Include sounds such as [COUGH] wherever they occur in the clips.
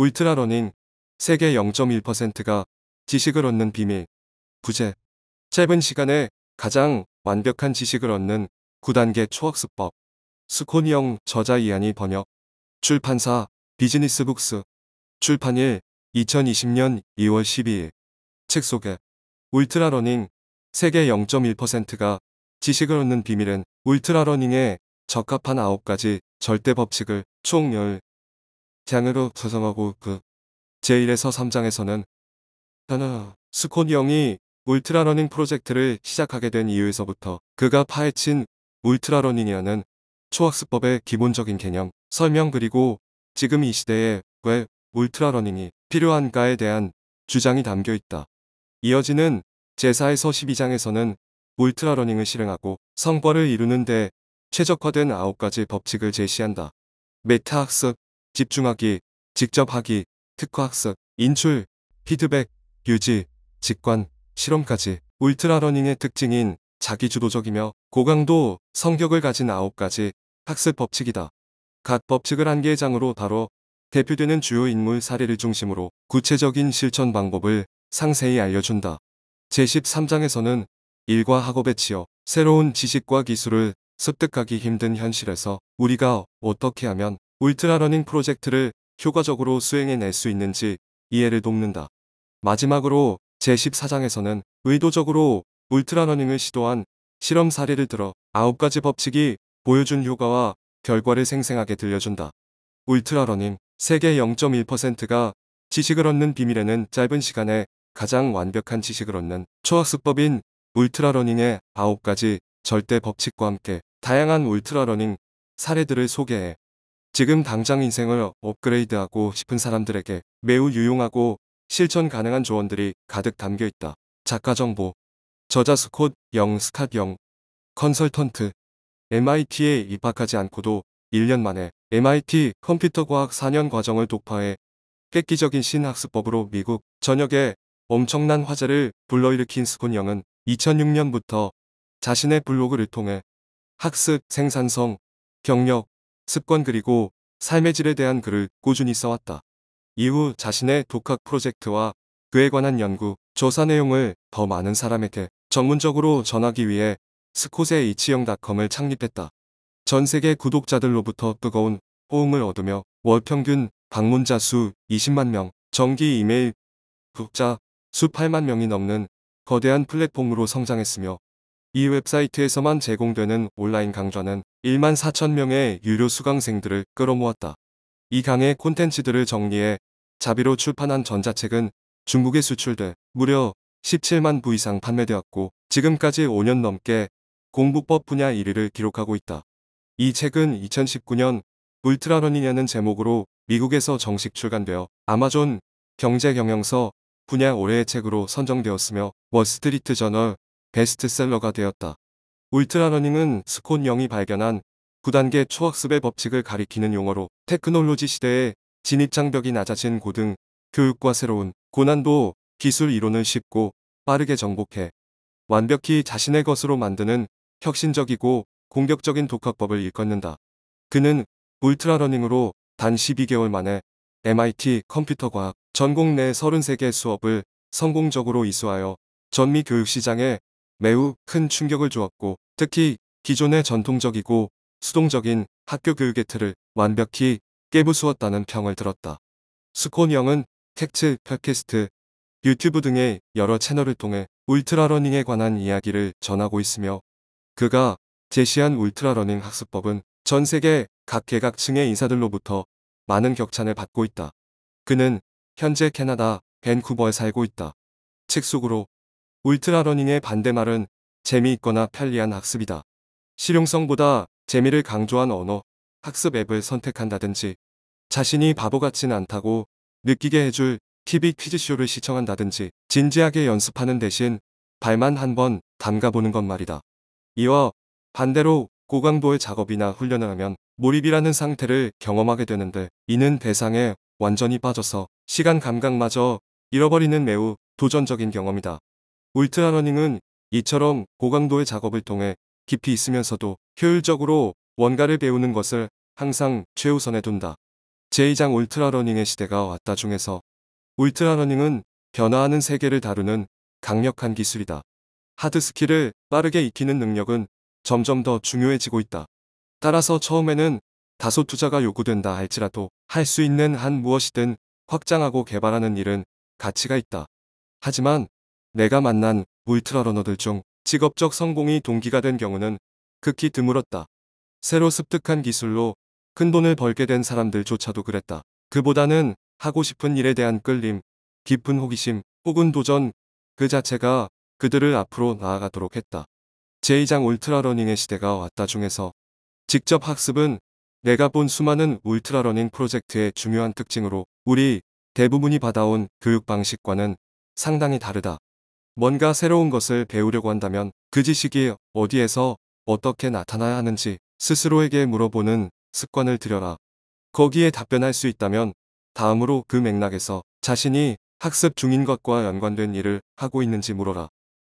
울트라러닝 세계 0.1%가 지식을 얻는 비밀 부제 짧은 시간에 가장 완벽한 지식을 얻는 9단계 초학습법 스코니영 저자 이한이 번역 출판사 비즈니스 북스 출판일 2020년 2월 12일 책 소개 울트라러닝 세계 0.1%가 지식을 얻는 비밀은 울트라러닝에 적합한 9가지 절대 법칙을 총 잔으로 조성하고그 제1에서 3장에서는 하나 스콘 형이 울트라러닝 프로젝트를 시작하게 된 이유에서부터 그가 파헤친 울트라러닝이라는 초학습법의 기본적인 개념, 설명 그리고 지금 이 시대에 왜 울트라러닝이 필요한가에 대한 주장이 담겨 있다. 이어지는 제4에서 12장에서는 울트라러닝을 실행하고 성과를 이루는데 최적화된 9가지 법칙을 제시한다. 메타학습, 집중하기, 직접하기, 특화학습, 인출, 피드백, 유지, 직관, 실험까지 울트라러닝의 특징인 자기주도적이며 고강도 성격을 가진 9가지 학습 법칙이다. 각 법칙을 한 개의 장으로 다뤄 대표되는 주요 인물 사례를 중심으로 구체적인 실천 방법을 상세히 알려준다. 제13장에서는 일과 학업에 치여 새로운 지식과 기술을 습득하기 힘든 현실에서 우리가 어떻게 하면 울트라러닝 프로젝트를 효과적으로 수행해낼 수 있는지 이해를 돕는다. 마지막으로 제14장에서는 의도적으로 울트라러닝을 시도한 실험 사례를 들어 9가지 법칙이 보여준 효과와 결과를 생생하게 들려준다. 울트라러닝 세계 0.1%가 지식을 얻는 비밀에는 짧은 시간에 가장 완벽한 지식을 얻는 초학습법인 울트라러닝의 9가지 절대 법칙과 함께 다양한 울트라러닝 사례들을 소개해 지금 당장 인생을 업그레이드하고 싶은 사람들에게 매우 유용하고 실천 가능한 조언들이 가득 담겨 있다. 작가 정보 저자 스콧 영 스캇 영 컨설턴트 MIT에 입학하지 않고도 1년 만에 MIT 컴퓨터과학 4년 과정을 독파해 획기적인 신학습법으로 미국 전역에 엄청난 화제를 불러일으킨 스콘 영은 2006년부터 자신의 블로그를 통해 학습, 생산성, 경력, 습관 그리고 삶의 질에 대한 글을 꾸준히 써왔다. 이후 자신의 독학 프로젝트와 그에 관한 연구, 조사 내용을 더 많은 사람에게 전문적으로 전하기 위해 스콧의 이치영닷컴을 창립했다. 전 세계 구독자들로부터 뜨거운 호응을 얻으며 월 평균 방문자 수 20만 명, 정기 이메일 구독자 수 8만 명이 넘는 거대한 플랫폼으로 성장했으며 이 웹사이트에서만 제공되는 온라인 강좌는 1만 4천 명의 유료 수강생들을 끌어모았다. 이 강의 콘텐츠들을 정리해 자비로 출판한 전자책은 중국에 수출돼 무려 17만 부 이상 판매되었고 지금까지 5년 넘게 공부법 분야 1위를 기록하고 있다. 이 책은 2019년 울트라러닝이라는 제목으로 미국에서 정식 출간되어 아마존 경제경영서 분야 올해의 책으로 선정되었으며 월스트리트 저널 베스트셀러가 되었다. 울트라러닝은 스콘 영이 발견한 9단계 초학습의 법칙을 가리키는 용어로 테크놀로지 시대에 진입장벽이 낮아진 고등 교육과 새로운 고난도 기술 이론을 쉽고 빠르게 정복해 완벽히 자신의 것으로 만드는 혁신적이고 공격적인 독학법을 일컫는다. 그는 울트라러닝으로 단 12개월 만에 MIT 컴퓨터과학 전공 내 33개 수업을 성공적으로 이수하여 전미 교육시장에 매우 큰 충격을 주었고 특히 기존의 전통적이고 수동적인 학교 교육의 틀을 완벽히 깨부수었다는 평을 들었다. 스콘 형은 텍츠, 팟캐스트, 유튜브 등의 여러 채널을 통해 울트라러닝에 관한 이야기를 전하고 있으며 그가 제시한 울트라러닝 학습법은 전 세계 각 개각층의 인사들로부터 많은 격찬을 받고 있다. 그는 현재 캐나다 밴쿠버에 살고 있다. 책 속으로 울트라러닝의 반대말은 재미있거나 편리한 학습이다. 실용성보다 재미를 강조한 언어, 학습 앱을 선택한다든지 자신이 바보 같진 않다고 느끼게 해줄 TV 퀴즈쇼를 시청한다든지 진지하게 연습하는 대신 발만 한번 담가보는 것 말이다. 이와 반대로 고강도의 작업이나 훈련을 하면 몰입이라는 상태를 경험하게 되는데 이는 대상에 완전히 빠져서 시간 감각마저 잃어버리는 매우 도전적인 경험이다. 울트라러닝은 이처럼 고강도의 작업을 통해 깊이 있으면서도 효율적으로 원가를 배우는 것을 항상 최우선에 둔다. 제2장 울트라러닝의 시대가 왔다 중에서 울트라러닝은 변화하는 세계를 다루는 강력한 기술이다. 하드 스킬을 빠르게 익히는 능력은 점점 더 중요해지고 있다. 따라서 처음에는 다소 투자가 요구된다 할지라도 할 수 있는 한 무엇이든 확장하고 개발하는 일은 가치가 있다. 하지만 내가 만난 울트라러너들 중 직업적 성공이 동기가 된 경우는 극히 드물었다. 새로 습득한 기술로 큰 돈을 벌게 된 사람들조차도 그랬다. 그보다는 하고 싶은 일에 대한 끌림, 깊은 호기심 혹은 도전 그 자체가 그들을 앞으로 나아가도록 했다. 제2장 울트라러닝의 시대가 왔다 중에서 직접 학습은 내가 본 수많은 울트라러닝 프로젝트의 중요한 특징으로 우리 대부분이 받아온 교육 방식과는 상당히 다르다. 뭔가 새로운 것을 배우려고 한다면 그 지식이 어디에서 어떻게 나타나야 하는지 스스로에게 물어보는 습관을 들여라. 거기에 답변할 수 있다면 다음으로 그 맥락에서 자신이 학습 중인 것과 연관된 일을 하고 있는지 물어라.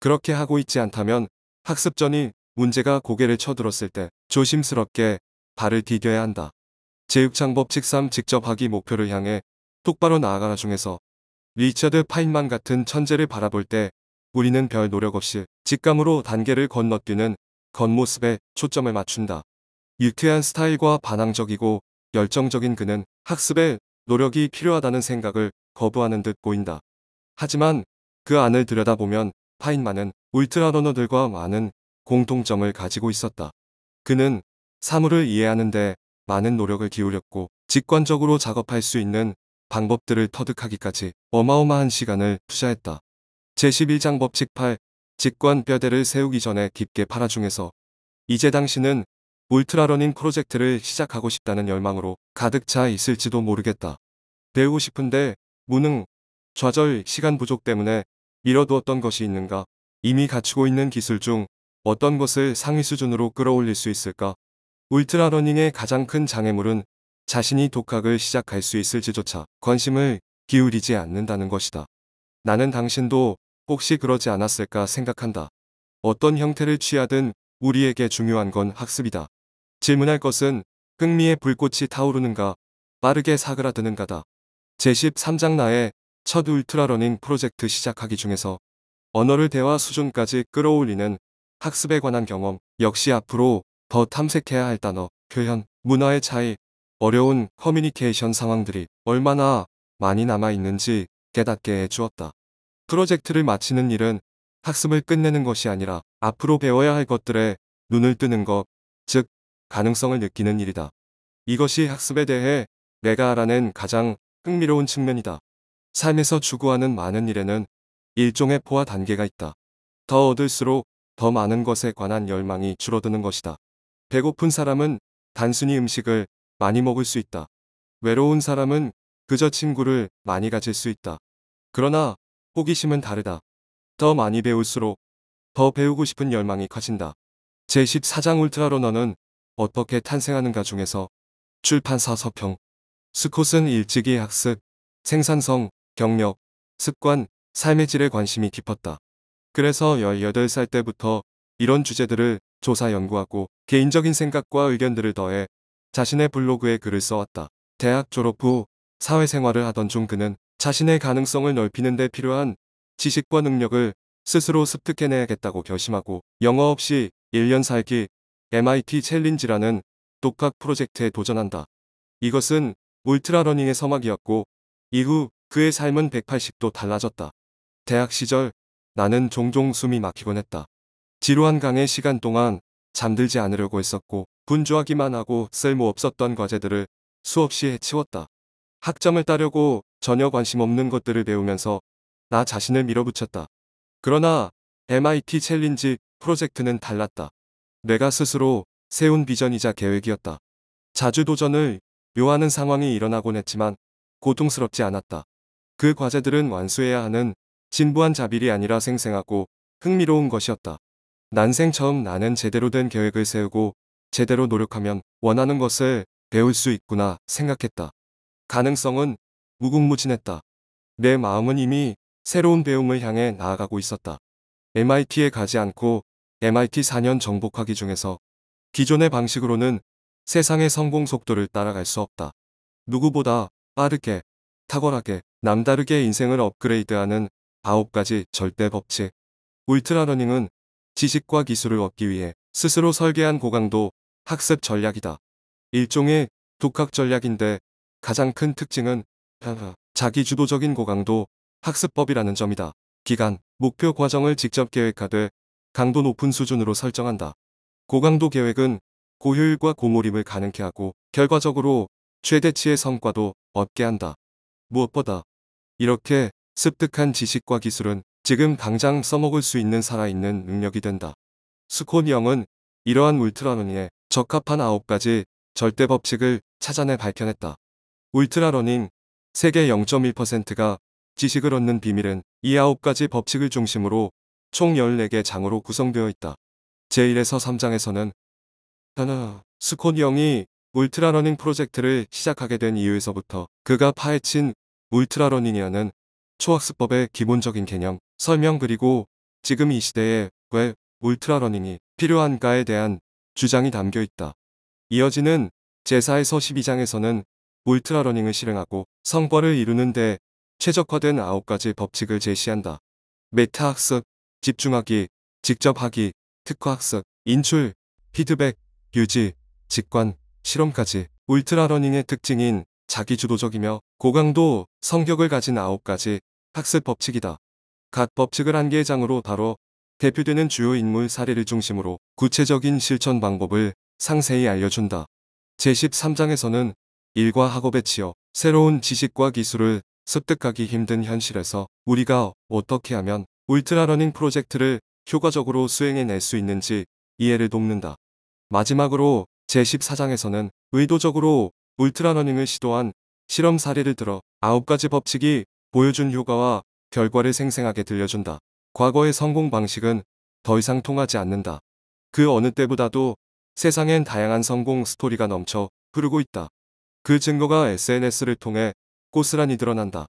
그렇게 하고 있지 않다면 학습 전이 문제가 고개를 쳐들었을 때 조심스럽게 발을 디뎌야 한다. 제육창법칙 3 직접 하기 목표를 향해 똑바로 나아가라 중에서 리처드 파인만 같은 천재를 바라볼 때 우리는 별 노력 없이 직감으로 단계를 건너뛰는 겉모습에 초점을 맞춘다. 유쾌한 스타일과 반항적이고 열정적인 그는 학습에 노력이 필요하다는 생각을 거부하는 듯 보인다. 하지만 그 안을 들여다보면 파인만은 울트라러너들과 많은 공통점을 가지고 있었다. 그는 사물을 이해하는데 많은 노력을 기울였고 직관적으로 작업할 수 있는 방법들을 터득하기까지 어마어마한 시간을 투자했다. 제11장 법칙 8. 직관 뼈대를 세우기 전에 깊게 팔아 중에서 이제 당신은 울트라러닝 프로젝트를 시작하고 싶다는 열망으로 가득 차 있을지도 모르겠다. 배우고 싶은데 무능, 좌절, 시간 부족 때문에 잃어두었던 것이 있는가? 이미 갖추고 있는 기술 중 어떤 것을 상위 수준으로 끌어올릴 수 있을까? 울트라러닝의 가장 큰 장애물은 자신이 독학을 시작할 수 있을지조차 관심을 기울이지 않는다는 것이다. 나는 당신도 혹시 그러지 않았을까 생각한다. 어떤 형태를 취하든 우리에게 중요한 건 학습이다. 질문할 것은 흥미의 불꽃이 타오르는가 빠르게 사그라드는가다. 제13장 나의 첫 울트라러닝 프로젝트 시작하기 중에서 언어를 대화 수준까지 끌어올리는 학습에 관한 경험 역시 앞으로 더 탐색해야 할 단어, 표현, 문화의 차이, 어려운 커뮤니케이션 상황들이 얼마나 많이 남아있는지 깨닫게 해주었다. 프로젝트를 마치는 일은 학습을 끝내는 것이 아니라 앞으로 배워야 할 것들에 눈을 뜨는 것, 즉 가능성을 느끼는 일이다. 이것이 학습에 대해 내가 알아낸 가장 흥미로운 측면이다. 삶에서 추구하는 많은 일에는 일종의 포화 단계가 있다. 더 얻을수록 더 많은 것에 관한 열망이 줄어드는 것이다. 배고픈 사람은 단순히 음식을 많이 먹을 수 있다. 외로운 사람은 그저 친구를 많이 가질 수 있다. 그러나 호기심은 다르다. 더 많이 배울수록 더 배우고 싶은 열망이 커진다. 제14장 울트라로너는 어떻게 탄생하는가 중에서 출판사 서평 스콧은 일찍이 학습, 생산성, 경력, 습관, 삶의 질에 관심이 깊었다. 그래서 18살 때부터 이런 주제들을 조사 연구하고 개인적인 생각과 의견들을 더해 자신의 블로그에 글을 써왔다. 대학 졸업 후 사회생활을 하던 중 그는 자신의 가능성을 넓히는 데 필요한 지식과 능력을 스스로 습득해내야겠다고 결심하고 영어 없이 1년 살기 MIT 챌린지라는 독학 프로젝트에 도전한다. 이것은 울트라러닝의 서막이었고 이후 그의 삶은 180도 달라졌다. 대학 시절 나는 종종 숨이 막히곤 했다. 지루한 강의 시간 동안 잠들지 않으려고 했었고 분주하기만 하고 쓸모없었던 과제들을 수없이 해치웠다. 학점을 따려고 전혀 관심 없는 것들을 배우면서 나 자신을 밀어붙였다. 그러나 MIT 챌린지 프로젝트는 달랐다. 내가 스스로 세운 비전이자 계획이었다. 자주 도전을 요하는 상황이 일어나곤 했지만 고통스럽지 않았다. 그 과제들은 완수해야 하는 진부한 자빌이 아니라 생생하고 흥미로운 것이었다. 난생 처음 나는 제대로 된 계획을 세우고 제대로 노력하면 원하는 것을 배울 수 있구나 생각했다. 가능성은 무궁무진했다. 내 마음은 이미 새로운 배움을 향해 나아가고 있었다. MIT에 가지 않고 MIT 4년 정복하기 중에서 기존의 방식으로는 세상의 성공 속도를 따라갈 수 없다. 누구보다 빠르게, 탁월하게, 남다르게 인생을 업그레이드하는 9가지 절대 법칙. 울트라러닝은 지식과 기술을 얻기 위해 스스로 설계한 고강도 학습 전략이다. 일종의 독학 전략인데 가장 큰 특징은 [LAUGHS] 자기주도적인 고강도 학습법이라는 점이다. 기간, 목표 과정을 직접 계획하되 강도 높은 수준으로 설정한다. 고강도 계획은 고효율과 고몰입을 가능케 하고 결과적으로 최대치의 성과도 얻게 한다. 무엇보다 이렇게 습득한 지식과 기술은 지금 당장 써먹을 수 있는 살아있는 능력이 된다. 스콘 영은 이러한 울트라러닝에 적합한 9가지 절대 법칙을 찾아내 밝혀냈다. 울트라러닝 세계 0.1%가 지식을 얻는 비밀은 이 9가지 법칙을 중심으로 총 14개 장으로 구성되어 있다. 제1에서 3장에서는 하나, 아, 스콧 영이 울트라러닝 프로젝트를 시작하게 된 이유에서부터 그가 파헤친 울트라러닝이라는 초학습법의 기본적인 개념, 설명 그리고 지금 이 시대에 왜 울트라러닝이 필요한가에 대한 주장이 담겨 있다. 이어지는 제4에서 12장에서는 울트라러닝을 실행하고 성과를 이루는 데 최적화된 9가지 법칙을 제시한다. 메타학습, 집중하기, 직접하기, 특화학습, 인출, 피드백, 유지, 직관, 실험까지 울트라러닝의 특징인 자기주도적이며 고강도 성격을 가진 9가지 학습 법칙이다. 각 법칙을 한 개의 장으로 다뤄 대표되는 주요 인물 사례를 중심으로 구체적인 실천 방법을 상세히 알려준다. 제13장에서는 일과 학업에 치여 새로운 지식과 기술을 습득하기 힘든 현실에서 우리가 어떻게 하면 울트라러닝 프로젝트를 효과적으로 수행해낼 수 있는지 이해를 돕는다. 마지막으로 제14장에서는 의도적으로 울트라러닝을 시도한 실험 사례를 들어 9가지 법칙이 보여준 효과와 결과를 생생하게 들려준다. 과거의 성공 방식은 더 이상 통하지 않는다. 그 어느 때보다도 세상엔 다양한 성공 스토리가 넘쳐 흐르고 있다. 그 증거가 SNS를 통해 고스란히 드러난다.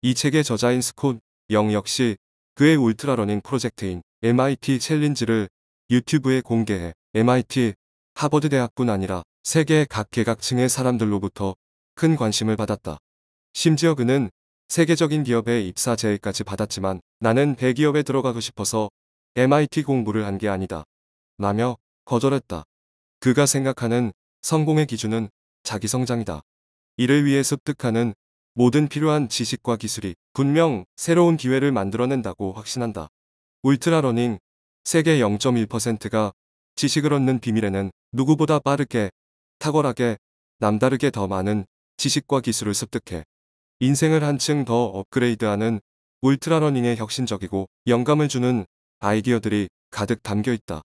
이 책의 저자인 스콧 영 역시 그의 울트라러닝 프로젝트인 MIT 챌린지를 유튜브에 공개해 MIT, 하버드대학뿐 아니라 세계 각 계각층의 사람들로부터 큰 관심을 받았다. 심지어 그는 세계적인 기업의 입사 제의까지 받았지만 나는 대기업에 들어가고 싶어서 MIT 공부를 한 게 아니다. 라며 거절했다. 그가 생각하는 성공의 기준은 자기 성장이다. 이를 위해 습득하는 모든 필요한 지식과 기술이 분명 새로운 기회를 만들어낸다고 확신한다. 울트라러닝 세계 0.1%가 지식을 얻는 비밀에는 누구보다 빠르게 탁월하게 남다르게 더 많은 지식과 기술을 습득해 인생을 한층 더 업그레이드하는 울트라러닝의 혁신적이고 영감을 주는 아이디어들이 가득 담겨 있다.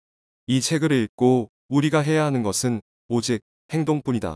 이 책을 읽고 우리가 해야 하는 것은 오직 행동뿐이다.